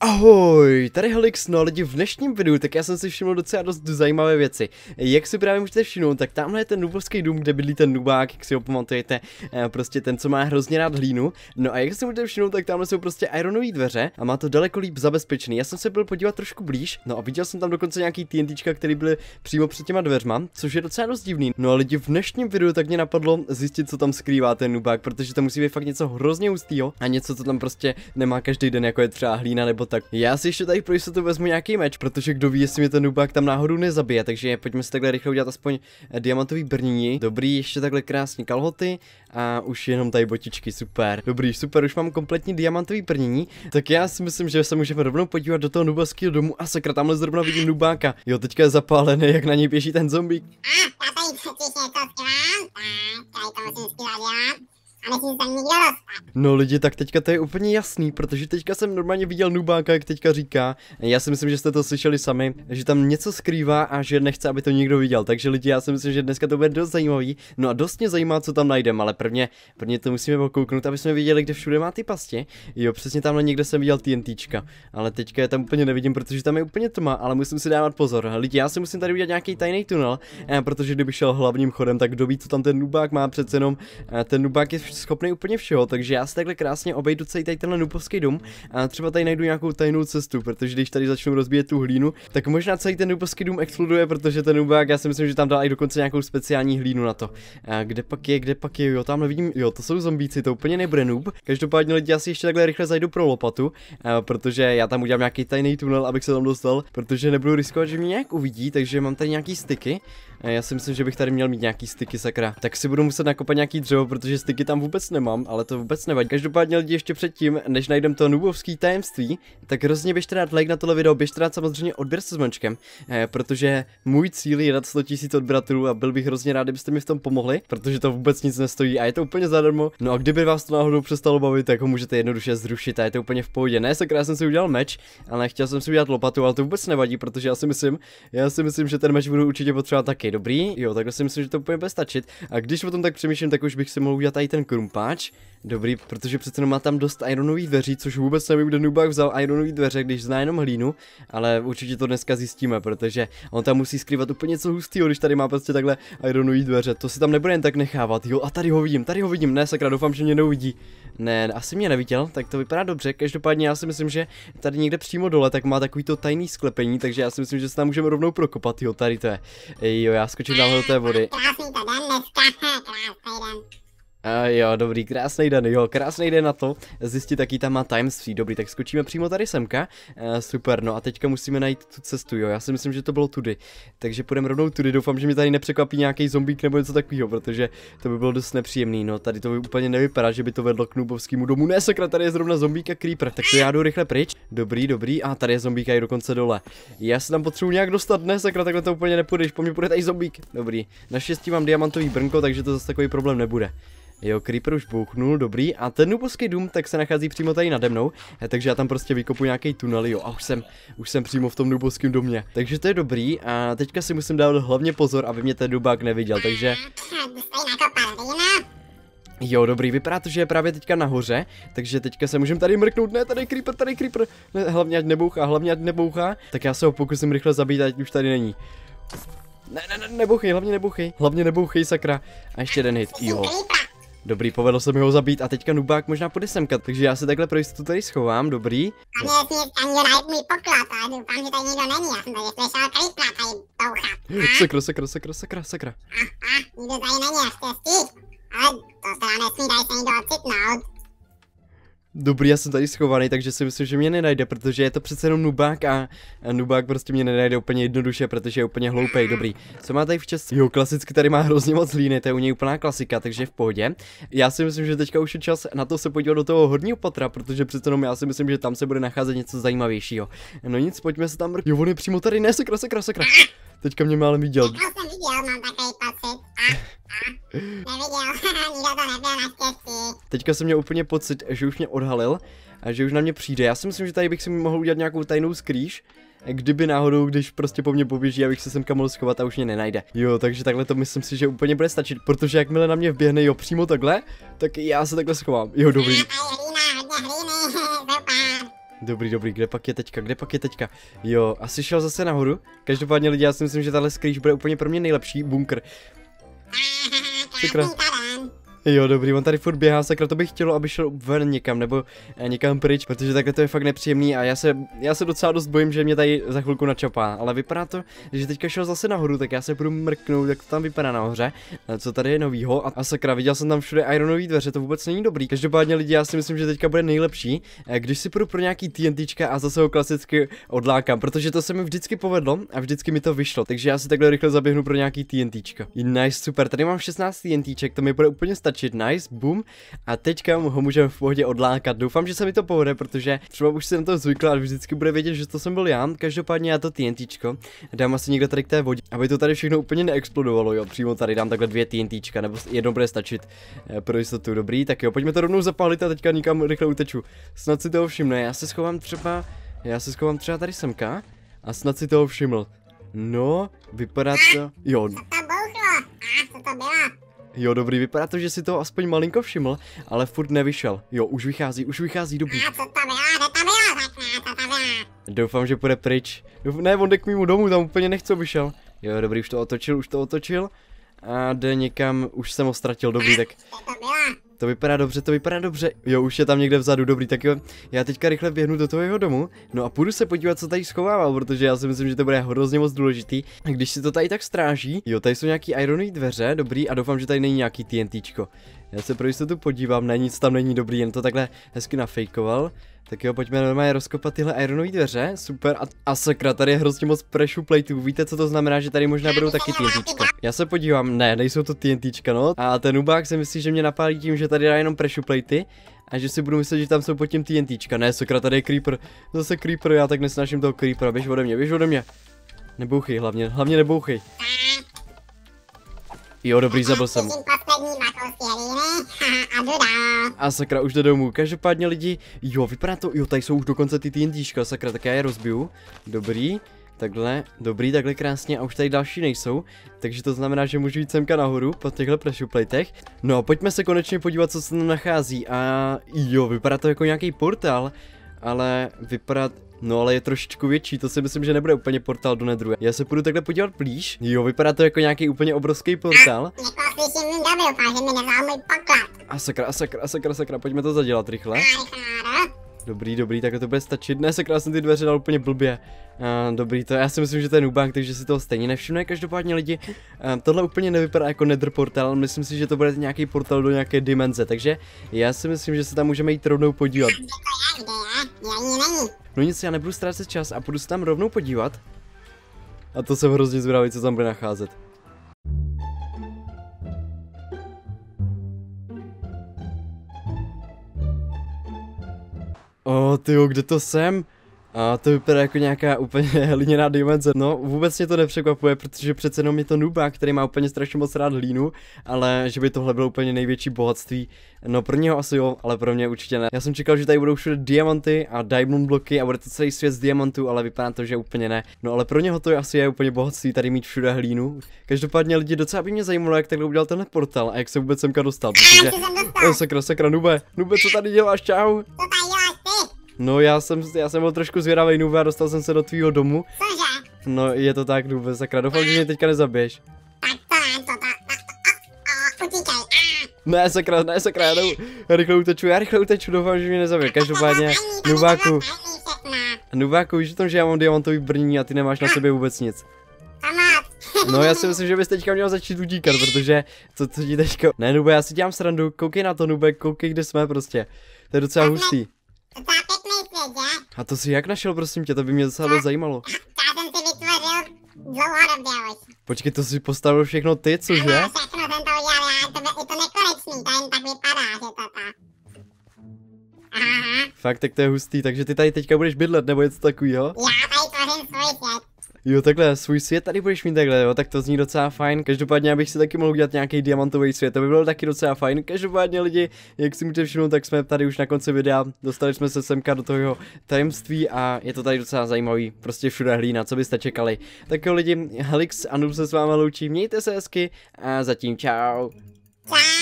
Ahoj, tady Helix, no lidi v dnešním videu, tak já jsem si všiml docela dost zajímavé věci. Jak si právě můžete všimnout, tak tamhle je ten nubovský dům, kde bydlí ten nubák, jak si ho pamatujete, eh, prostě ten, co má hrozně rád hlínu. No a jak si můžete všimnout, tak tamhle jsou prostě ironové dveře a má to daleko líp zabezpečený. Já jsem se byl podívat trošku blíž, no a viděl jsem tam dokonce nějaký TNT, který byly přímo před těma dveřma, což je docela dost divný. No a lidi v dnešním videu, tak mě napadlo zjistit, co tam skrývá ten nubák, protože to musí být fakt něco hrozně hustýho a něco, co tam prostě nemá každý den, jako je třeba hlína nebo tak já si ještě tady pro jistotu vezmu nějaký meč, protože kdo ví, jestli mě ten nubák tam náhodou nezabije, takže pojďme si takhle rychle udělat aspoň eh, diamantový brnění. Dobrý, ještě takhle krásný kalhoty a už jenom tady botičky, super. Dobrý, super, už mám kompletní diamantový brnění, tak já si myslím, že se můžeme rovnou podívat do toho nubaského domu a sakra, tamhle zrovna vidím nubáka. Jo, teďka je zapálený, jak na něj běží ten zombík. A, tady tady a tam nikdo dostat. No lidi, tak teďka to je úplně jasný, protože teďka jsem normálně viděl Nubáka, jak teďka říká. Já si myslím, že jste to slyšeli sami, že tam něco skrývá a že nechce, aby to nikdo viděl. Takže lidi, já si myslím, že dneska to bude dost zajímavý. No a dost mě zajímá, co tam najdeme, ale prvně, prvně to musíme pokouknout, aby jsme viděli, kde všude má ty pasti. Jo, přesně tamhle někde jsem viděl TNTčka, ale teďka je tam úplně nevidím, protože tam je úplně tma, ale musím si dávat pozor. Lidi, já si musím tady udělat nějaký tajný tunel, eh, protože kdyby šel hlavním chodem, tak kdo ví, co tam ten Nubák má přece jenom. Eh, ten Nubák je schopný úplně všeho, takže já se takhle krásně obejdu celý tady tenhle nupovský dům a třeba tady najdu nějakou tajnou cestu, protože když tady začnu rozbíjet tu hlínu, tak možná celý ten nupovský dům exploduje, protože ten nubák, já si myslím, že tam dal i dokonce nějakou speciální hlínu na to. A kde pak je, kde pak je, jo, tam vidím, jo, to jsou zombíci, to úplně nebude nub. Každopádně lidi, já si ještě takhle rychle zajdu pro lopatu, a, protože já tam udělám nějaký tajný tunel, abych se tam dostal, protože nebudu riskovat, že mě nějak uvidí, takže mám tady nějaký styky. Eh, já si myslím, že bych tady měl mít nějaký styky sakra. Tak si budu muset nakopat nějaký dřevo, protože styky tam vůbec nemám, ale to vůbec nevadí. Každopádně lidi ještě předtím, než najdem to nubovský tajemství, tak hrozně běžte dát like na tohle video, běžte dát samozřejmě odběr se zmenčkem, eh, protože můj cíl je dát 100 000 odběratelů a byl bych hrozně rád, kdybyste mi v tom pomohli, protože to vůbec nic nestojí a je to úplně zadarmo. No a kdyby vás to náhodou přestalo bavit, tak ho můžete jednoduše zrušit a je to úplně v pohodě. Ne, sakra, já jsem si udělal meč, ale chtěl jsem si udělat lopatu, ale to vůbec nevadí, protože já si myslím, já si myslím, že ten meč budu určitě potřebovat taky dobrý, jo, takhle si myslím, že to bude stačit. A když o tom tak přemýšlím, tak už bych si mohl udělat i ten krumpáč. Dobrý, protože přece má tam dost ironových dveří, což vůbec nevím, kde Nubak vzal ironový dveře, když zná jenom hlínu, ale určitě to dneska zjistíme, protože on tam musí skrývat úplně něco hustého, když tady má prostě takhle ironový dveře. To si tam nebude jen tak nechávat, jo, a tady ho vidím, tady ho vidím, ne, sakra, doufám, že mě neuvidí. Ne, asi mě neviděl, tak to vypadá dobře. Každopádně já si myslím, že tady někde přímo dole tak má takový to tajný sklepení, takže já si myslím, že se tam můžeme rovnou prokopat, jo, tady to je. Jo, já skočím nahoru do té vody. Krásný to den dneska, krásný den. Uh, jo, dobrý, krásný den, jo, krásný den na to. Zjistit, jaký tam má Times Free. Dobrý, tak skočíme přímo tady semka. Uh, super, no a teďka musíme najít tu cestu, jo. Já si myslím, že to bylo tudy. Takže půjdeme rovnou tudy. Doufám, že mi tady nepřekvapí nějaký zombík nebo něco takového, protože to by bylo dost nepříjemný. No, tady to by úplně nevypadá, že by to vedlo k nubovskému domu. Ne, sakra, tady je zrovna zombík a creeper, tak to já jdu rychle pryč. Dobrý, dobrý, a tady je zombík a i dokonce dole. Já se tam potřebuji nějak dostat, ne, sakra, takhle to úplně nepůjdeš, po mně půjde tady zombík. Dobrý, naštěstí mám diamantový brnko, takže to zase takový problém nebude. Jo, Creeper už bouchnul, dobrý. A ten nuboský dům tak se nachází přímo tady nade mnou, eh, takže já tam prostě vykopu nějaký tunel, jo, a už jsem, už jsem přímo v tom nuboském domě. Takže to je dobrý a teďka si musím dát hlavně pozor, aby mě ten dubák neviděl, takže... Jo, dobrý, vypadá to, že je právě teďka nahoře, takže teďka se můžeme tady mrknout, ne, tady creeper, tady creeper, ne, hlavně ať nebouchá, hlavně ať nebouchá, tak já se ho pokusím rychle zabít, ať už tady není. Ne, ne, ne, nebouchej, hlavně nebouchej, hlavně nebouchej, sakra. A ještě jeden hit, jo. Dobrý, povedlo se mi ho zabít a teďka Nubák možná půjde semka, takže já se takhle pro jistotu tady schovám, dobrý. A mě sníz ani najít můj poklad, ale doufám, že tady nikdo není, já jsem tady slyšel kripla tady bouchat. Sakra, sakra, sakra, sakra, sakra. Aha, nikdo tady není, já chtěl stít, ale to se nám nesmí, tady se někdo ocitnout dobrý, já jsem tady schovaný, takže si myslím, že mě nenajde, protože je to přece jenom nubák a, nubák prostě mě nenajde úplně jednoduše, protože je úplně hloupej, dobrý. Co má tady včas? Jo, klasicky tady má hrozně moc líny, to je u něj úplná klasika, takže v pohodě. Já si myslím, že teďka už je čas na to se podívat do toho horního patra, protože přece jenom já si myslím, že tam se bude nacházet něco zajímavějšího. No nic, pojďme se tam. Jo, on je přímo tady, ne, sakra, sakra, sakra. Teďka mě málem viděl. Já jsem viděl, mám takový pocit. A, a, neviděl, nikdo to nebyl Teďka jsem měl úplně pocit, že už mě odhalil a že už na mě přijde. Já si myslím, že tady bych si mohl udělat nějakou tajnou skrýž, kdyby náhodou, když prostě po mně poběží, abych se semka mohl schovat a už mě nenajde. Jo, takže takhle to myslím si, že úplně bude stačit, protože jakmile na mě vběhne, jo, přímo takhle, tak já se takhle schovám. Jo, dobrý. Dobrý, dobrý, kde pak je teďka, kde pak je teďka? Jo, asi šel zase nahoru. Každopádně lidi, já si myslím, že tahle skrýž bude úplně pro mě nejlepší bunkr. Sakra. Jo, dobrý, on tady furt běhá, sakra, to bych chtělo, aby šel ven někam, nebo eh, někam pryč, protože takhle to je fakt nepříjemný a já se, já se docela dost bojím, že mě tady za chvilku načapá, ale vypadá to, že teďka šel zase nahoru, tak já se budu mrknout, jak to tam vypadá nahoře, eh, co tady je novýho a, a sakra, viděl jsem tam všude ironový dveře, to vůbec není dobrý. Každopádně lidi, já si myslím, že teďka bude nejlepší, eh, když si půjdu pro nějaký TNT a zase ho klasicky odlákám, protože to se mi vždycky povedlo a vždycky mi to vyšlo, takže já si takhle rychle zaběhnu pro nějaký TNT. Nice, super, tady mám 16 TNT, to mi bude úplně stačit naskočit, nice, boom. A teďka ho můžeme v pohodě odlákat. Doufám, že se mi to povede, protože třeba už jsem to zvykla, a vždycky bude vědět, že to jsem byl já. Každopádně já to TNT. dám asi někde tady k té vodě, aby to tady všechno úplně neexplodovalo, jo. Přímo tady dám takhle dvě TNT, nebo jedno bude stačit eh, pro jistotu. Dobrý, tak jo, pojďme to rovnou zapálit a teďka nikam rychle uteču. Snad si toho všimne, já se schovám třeba, já se schovám třeba tady semka a snad si toho všiml. No, vypadá to, jo. to bouchlo? A, to Jo, dobrý, vypadá to, že si to aspoň malinko všiml, ale furt nevyšel. Jo, už vychází, už vychází, dobrý. A co kde co Doufám, že půjde pryč. Doufám, ne, on jde k mýmu domu, tam úplně nechce vyšel. Jo, dobrý, už to otočil, už to otočil. A jde někam, už jsem ho ztratil, dobrý, tak... A, to vypadá dobře, to vypadá dobře. Jo, už je tam někde vzadu, dobrý, tak jo. Já teďka rychle běhnu do toho jeho domu. No a půjdu se podívat, co tady schovává, protože já si myslím, že to bude hrozně moc důležitý. A když si to tady tak stráží, jo, tady jsou nějaký ironové dveře, dobrý, a doufám, že tady není nějaký TNTčko. Já se pro jistotu podívám, není nic tam není dobrý, jen to takhle hezky nafejkoval. Tak jo, pojďme normálně rozkopat tyhle ironové dveře, super, a, a sakra, tady je hrozně moc pressure plateů, víte co to znamená, že tady možná budou taky TNTčka. Já se podívám, ne, nejsou to TNTčka, no, a ten ubák, si myslí, že mě napálí tím, že tady dá jenom pressure platey, a že si budu myslet, že tam jsou pod tím TNTčka, ne, sakra, tady je creeper, zase creeper, já tak nesnáším toho creepera, běž ode mě, běž ode mě. Nebouchej hlavně, hlavně nebouchej. Jo, dobrý, zabil jsem. a sakra, už jde domů. Každopádně lidi, jo, vypadá to, jo, tady jsou už dokonce ty TNTčka, sakra, tak já je rozbiju. Dobrý. Takhle, dobrý, takhle krásně a už tady další nejsou, takže to znamená, že můžu jít semka nahoru po těchto prešuplejtech. No a pojďme se konečně podívat, co se tam nachází a jo, vypadá to jako nějaký portál, ale vypadá, No ale je trošičku větší, to si myslím, že nebude úplně portál do nedru. Já se půjdu takhle podívat blíž. Jo, vypadá to jako nějaký úplně obrovský portál. A, si dáme do mi můj poklad. A sakra, a sakra, a sakra, a sakra, pojďme to zadělat rychle. Dobrý, dobrý, tak to bude stačit. Ne, sakra, jsem ty dveře dal úplně blbě. Uh, dobrý, to já si myslím, že to je nubank, takže si toho stejně nevšimne. Každopádně lidi, uh, tohle úplně nevypadá jako nether portál, myslím si, že to bude nějaký portál do nějaké dimenze, takže já si myslím, že se tam můžeme jít rovnou podívat. No nic, já nebudu ztrácet čas a půjdu se tam rovnou podívat. A to jsem hrozně zvědavý, co tam bude nacházet. O, oh, ty, kde to jsem? A to vypadá jako nějaká úplně hliněná dimenze. No, vůbec mě to nepřekvapuje, protože přece jenom je to nuba, který má úplně strašně moc rád hlínu, ale že by tohle bylo úplně největší bohatství. No, pro něho asi jo, ale pro mě určitě ne. Já jsem čekal, že tady budou všude diamanty a diamond bloky a bude to celý svět z diamantů, ale vypadá to, že úplně ne. No, ale pro něho to je asi je úplně bohatství tady mít všude hlínu. Každopádně lidi docela by mě zajímalo, jak takhle udělal ten portal a jak se vůbec semka dostal, protože. Eh, sakra, sakra, nube, nube, co tady děláš, čau? No já jsem, já jsem byl trošku zvědavý nube a dostal jsem se do tvýho domu. Cože? No je to tak nube, sakra, doufám, že mě teďka nezabiješ. ne, sakra, ne, sakra, já jdu, rychle uteču, já rychle uteču, doufám, že mě nezabije. Každopádně, Nubáku, Nubáku, víš o tom, že já mám diamantový brnění a ty nemáš na sobě vůbec nic. No já si myslím, že bys teďka měl začít utíkat, protože co to ti teďka... Ne Nube, já si dělám srandu, koukej na to Nube, koukej kde jsme prostě. To je docela hustý. A to si jak našel, prosím tě, to by mě docela dost zajímalo. Já jsem si vytvořil dlouhodobě už. Počkej, to si postavil všechno ty, cože? Ano, všechno jsem to udělal já, to je to nekonečný, to jen tak vypadá, že to tak. Aha. Fakt, tak to je hustý, takže ty tady teďka budeš bydlet, nebo něco takového? Já tady tvořím svůj svět. Jo, takhle, svůj svět tady budeš mít takhle, jo, tak to zní docela fajn. Každopádně, abych si taky mohl udělat nějaký diamantový svět, to by bylo taky docela fajn. Každopádně, lidi, jak si můžete všimnout, tak jsme tady už na konci videa, dostali jsme se semka do toho tajemství a je to tady docela zajímavý, prostě všude hlína, co byste čekali. Tak jo, lidi, Helix a Noob se s vámi loučí, mějte se hezky a zatím čau. Čau.